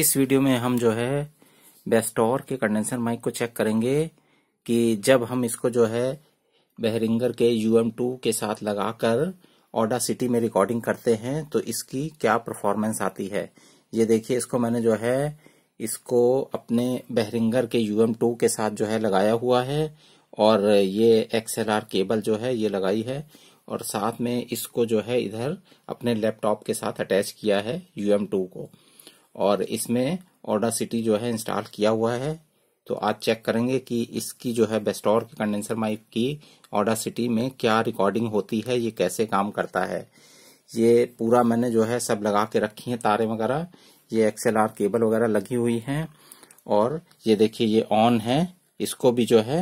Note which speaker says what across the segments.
Speaker 1: इस वीडियो में हम जो है बेस्टोर के कंडेंसर माइक को चेक करेंगे कि जब हम इसको जो है बहरिंगर के यू टू के साथ लगाकर ओडा सिटी में रिकॉर्डिंग करते हैं तो इसकी क्या परफॉर्मेंस आती है ये देखिए इसको मैंने जो है इसको अपने बहरिंगर के यू टू के साथ जो है लगाया हुआ है और ये एक्सएलआर केबल जो है ये लगाई है और साथ में इसको जो है इधर अपने लैपटॉप के साथ अटैच किया है यू टू को और इसमें ओडा सिटी जो है इंस्टॉल किया हुआ है तो आज चेक करेंगे कि इसकी जो है बेस्टोर के कंडेंसर माइक की ओडा सिटी में क्या रिकॉर्डिंग होती है ये कैसे काम करता है ये पूरा मैंने जो है सब लगा के रखी है तारे वगैरह ये एक्सएल केबल वगैरह लगी हुई है और ये देखिए ये ऑन है इसको भी जो है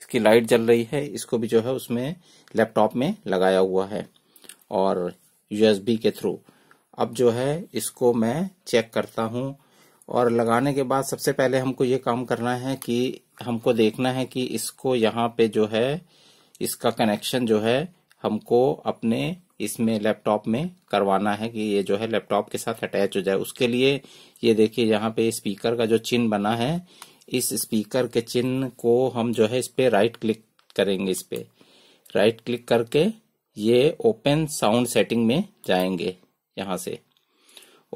Speaker 1: इसकी लाइट जल रही है इसको भी जो है उसमें लैपटॉप में लगाया हुआ है और यूएसबी के थ्रू अब जो है इसको मैं चेक करता हूं और लगाने के बाद सबसे पहले हमको ये काम करना है कि हमको देखना है कि इसको यहाँ पे जो है इसका कनेक्शन जो है हमको अपने इसमें लैपटॉप में करवाना है कि ये जो है लैपटॉप के साथ अटैच हो जाए उसके लिए ये देखिए यहाँ पे स्पीकर का जो चिन्ह बना है इस स्पीकर के चिन्ह को हम जो है इस पे राइट क्लिक करेंगे इस पे राइट क्लिक करके ये ओपन साउंड सेटिंग में जाएंगे यहाँ से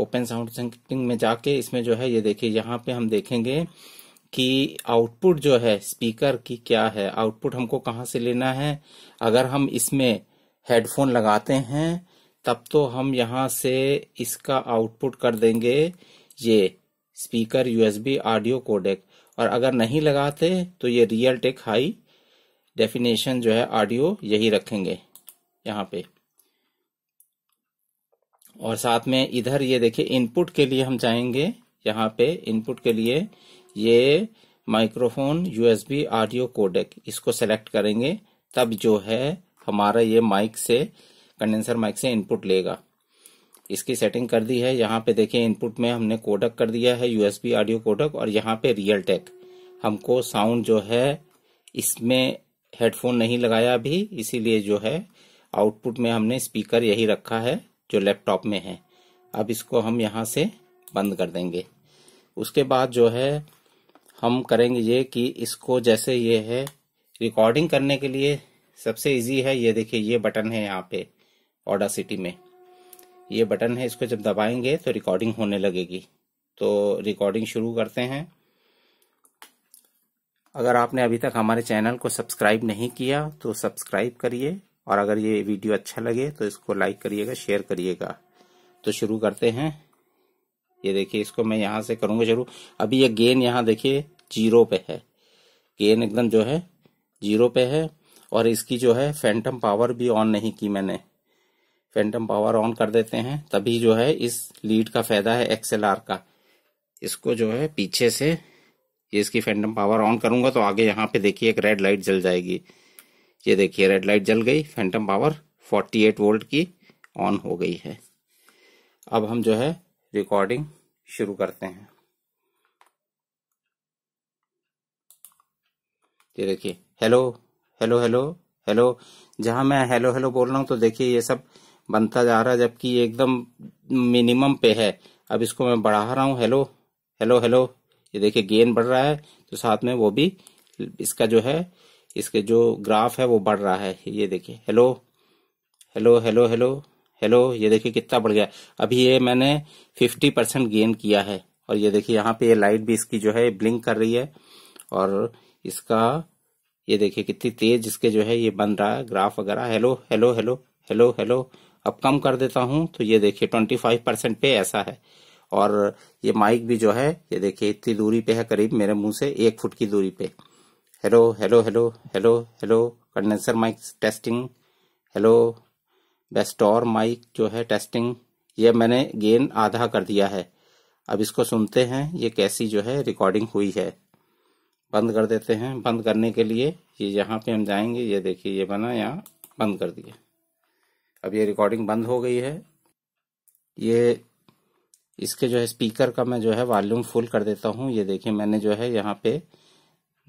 Speaker 1: ओपन साउंड सेटिंग में जाके इसमें जो है ये देखिए यहाँ पे हम देखेंगे कि आउटपुट जो है स्पीकर की क्या है आउटपुट हमको कहाँ से लेना है अगर हम इसमें हेडफोन लगाते हैं तब तो हम यहाँ से इसका आउटपुट कर देंगे ये स्पीकर यूएसबी ऑडियो कोडेक और अगर नहीं लगाते तो ये रियल टेक हाई डेफिनेशन जो है ऑडियो यही रखेंगे यहाँ पे और साथ में इधर ये देखिए इनपुट के लिए हम जाएंगे यहाँ पे इनपुट के लिए ये माइक्रोफोन यूएसबी ऑडियो कोडेक इसको सेलेक्ट करेंगे तब जो है हमारा ये माइक से कंडेंसर माइक से इनपुट लेगा इसकी सेटिंग कर दी है यहाँ पे देखिए इनपुट में हमने कोडक कर दिया है यूएसबी ऑडियो कोडक और यहाँ पे रियल टेक हमको साउंड जो है इसमें हेडफोन नहीं लगाया अभी इसीलिए जो है आउटपुट में हमने स्पीकर यही रखा है जो लैपटॉप में है अब इसको हम यहाँ से बंद कर देंगे उसके बाद जो है हम करेंगे ये कि इसको जैसे ये है रिकॉर्डिंग करने के लिए सबसे इजी है ये देखिए ये बटन है यहाँ पे ऑडा सिटी में ये बटन है इसको जब दबाएंगे तो रिकॉर्डिंग होने लगेगी तो रिकॉर्डिंग शुरू करते हैं अगर आपने अभी तक हमारे चैनल को सब्सक्राइब नहीं किया तो सब्सक्राइब करिए और अगर ये वीडियो अच्छा लगे तो इसको लाइक करिएगा शेयर करिएगा तो शुरू करते हैं ये देखिए इसको मैं यहाँ से करूंगा शुरू अभी ये गेन यहाँ देखिए जीरो पे है गेन एकदम जो है जीरो पे है और इसकी जो है फैंटम पावर भी ऑन नहीं की मैंने फैंटम पावर ऑन कर देते हैं तभी जो है इस लीड का फायदा है एक्सएल का इसको जो है पीछे से ये इसकी फैंटम पावर ऑन करूंगा तो आगे यहाँ पे देखिए एक रेड लाइट जल जाएगी ये देखिए रेड लाइट जल गई फैंटम पावर 48 वोल्ट की ऑन हो गई है अब हम जो है रिकॉर्डिंग शुरू करते हैं ये देखिए हेलो हेलो हेलो हेलो जहां मैं हेलो हेलो बोल रहा हूँ तो देखिए ये सब बनता जा रहा है जबकि ये एकदम मिनिमम पे है अब इसको मैं बढ़ा रहा हूँ हेलो हेलो हेलो ये देखिए गेन बढ़ रहा है तो साथ में वो भी इसका जो है इसके जो ग्राफ है वो बढ़ रहा है ये देखिए hello hello hello hello hello ये देखिए कितना बढ़ गया अभी ये मैंने फिफ्टी परसेंट गेन किया है और ये देखिए यहाँ पे ये लाइट भी इसकी जो है ब्लिंक कर रही है और इसका ये देखिए कितनी तेज इसके जो है ये बन रहा है ग्राफ वगैरह hello hello hello hello hello अब कम कर देता हूँ तो ये देखिए ट्वेंटी फाइव परसेंट पे ऐसा है और ये माइक भी जो है ये देखिए इतनी दूरी पे है करीब मेरे मुंह से एक फुट की दूरी पे hello hello hello hello hello condenser mic testing hello बेस्टोर माइक जो है टेस्टिंग ये मैंने गेन आधा कर दिया है अब इसको सुनते हैं ये कैसी जो है रिकॉर्डिंग हुई है बंद कर देते हैं बंद करने के लिए ये यहाँ पे हम जाएंगे ये देखिए ये बना यहाँ बंद कर दिया अब ये रिकॉर्डिंग बंद हो गई है ये इसके जो है स्पीकर का मैं जो है वॉल्यूम फुल कर देता हूँ ये देखिए मैंने जो है यहाँ पे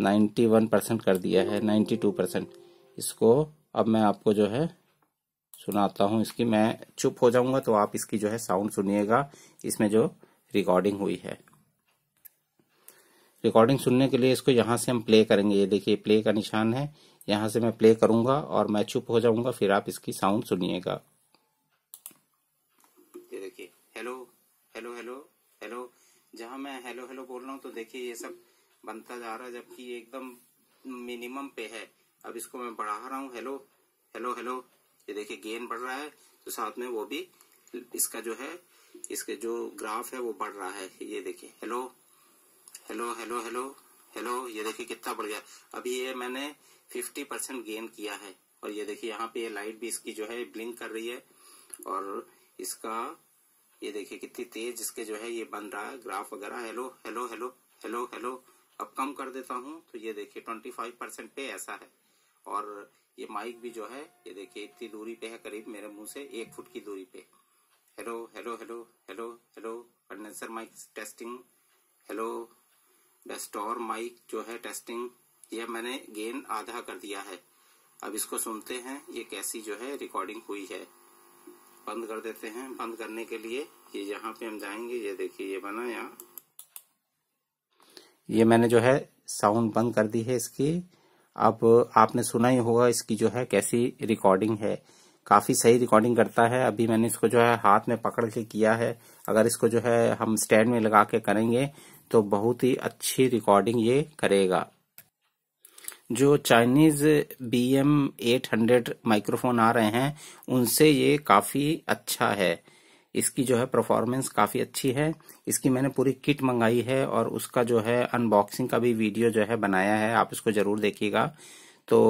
Speaker 1: नाइन्टी वन परसेंट कर दिया है नाइन्टी टू परसेंट इसको अब मैं आपको जो है सुनाता हूँ इसकी मैं चुप हो जाऊंगा तो आप इसकी जो है साउंड सुनिएगा इसमें जो रिकॉर्डिंग हुई है रिकॉर्डिंग सुनने के लिए इसको यहाँ से हम प्ले करेंगे ये देखिए प्ले का निशान है यहाँ से मैं प्ले करूंगा और मैं चुप हो जाऊंगा फिर आप इसकी साउंड सुनिएगा ये देखिए हेलो हेलो हेलो हेलो जहाँ मैं हेलो हेलो बोल रहा हूँ तो देखिए ये सब बनता जा रहा है जबकि ये एकदम मिनिमम पे है अब इसको मैं बढ़ा रहा हूँ हेलो हेलो हेलो ये देखिए गेन बढ़ रहा है तो साथ में वो भी इसका जो है इसके जो ग्राफ है वो बढ़ रहा है ये देखिए hello hello hello hello hello ये देखिए कितना बढ़ गया अभी ये मैंने फिफ्टी परसेंट गेन किया है और ये देखिए यहाँ पे ये लाइट भी इसकी जो है ब्लिंक कर रही है और इसका ये देखिए कितनी तेज इसके जो है ये बन रहा है ग्राफ वगैरह hello hello hello hello hello अब कम कर देता हूँ तो ये देखिए ट्वेंटी फाइव परसेंट पे ऐसा है और ये माइक भी जो है ये देखिए इतनी दूरी पे है करीब मेरे मुंह से एक फुट की दूरी पे hello hello hello hello hello condenser mic testing hello डेस्टोर माइक जो है टेस्टिंग यह मैंने गेन आधा कर दिया है अब इसको सुनते हैं ये कैसी जो है रिकॉर्डिंग हुई है बंद कर देते हैं बंद करने के लिए ये यहाँ पे हम जाएंगे ये देखिए ये बना यहाँ ये मैंने जो है साउंड बंद कर दी है इसकी अब आपने सुना ही होगा इसकी जो है कैसी रिकॉर्डिंग है काफ़ी सही रिकॉर्डिंग करता है अभी मैंने इसको जो है हाथ में पकड़ के किया है अगर इसको जो है हम स्टैंड में लगा के करेंगे तो बहुत ही अच्छी रिकॉर्डिंग ये करेगा जो Chinese B M eight hundred microphone आ रहे हैं उनसे ये काफ़ी अच्छा है इसकी जो है परफॉर्मेंस काफ़ी अच्छी है इसकी मैंने पूरी किट मंगाई है और उसका जो है अनबॉक्सिंग का भी वीडियो जो है बनाया है आप इसको ज़रूर देखिएगा तो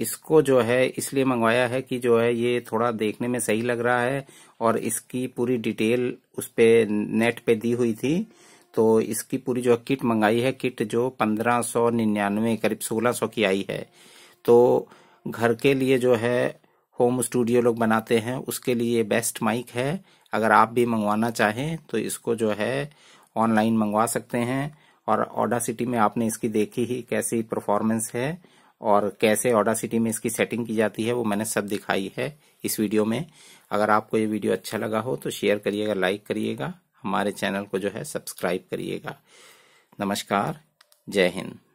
Speaker 1: इसको जो है इसलिए मंगवाया है कि जो है ये थोड़ा देखने में सही लग रहा है और इसकी पूरी डिटेल उस पर नेट पे दी हुई थी तो इसकी पूरी जो किट मंगाई है किट जो पंद्रह सौ निन्यानवे करीब सोलह सौ की आई है तो घर के लिए जो है होम स्टूडियो लोग बनाते हैं उसके लिए बेस्ट माइक है अगर आप भी मंगवाना चाहें तो इसको जो है ऑनलाइन मंगवा सकते हैं और सिटी में आपने इसकी देखी ही कैसी परफॉर्मेंस है और कैसे सिटी में इसकी सेटिंग की जाती है वो मैंने सब दिखाई है इस वीडियो में अगर आपको ये वीडियो अच्छा लगा हो तो शेयर करिएगा लाइक करिएगा हमारे चैनल को जो है सब्सक्राइब करिएगा नमस्कार जय हिंद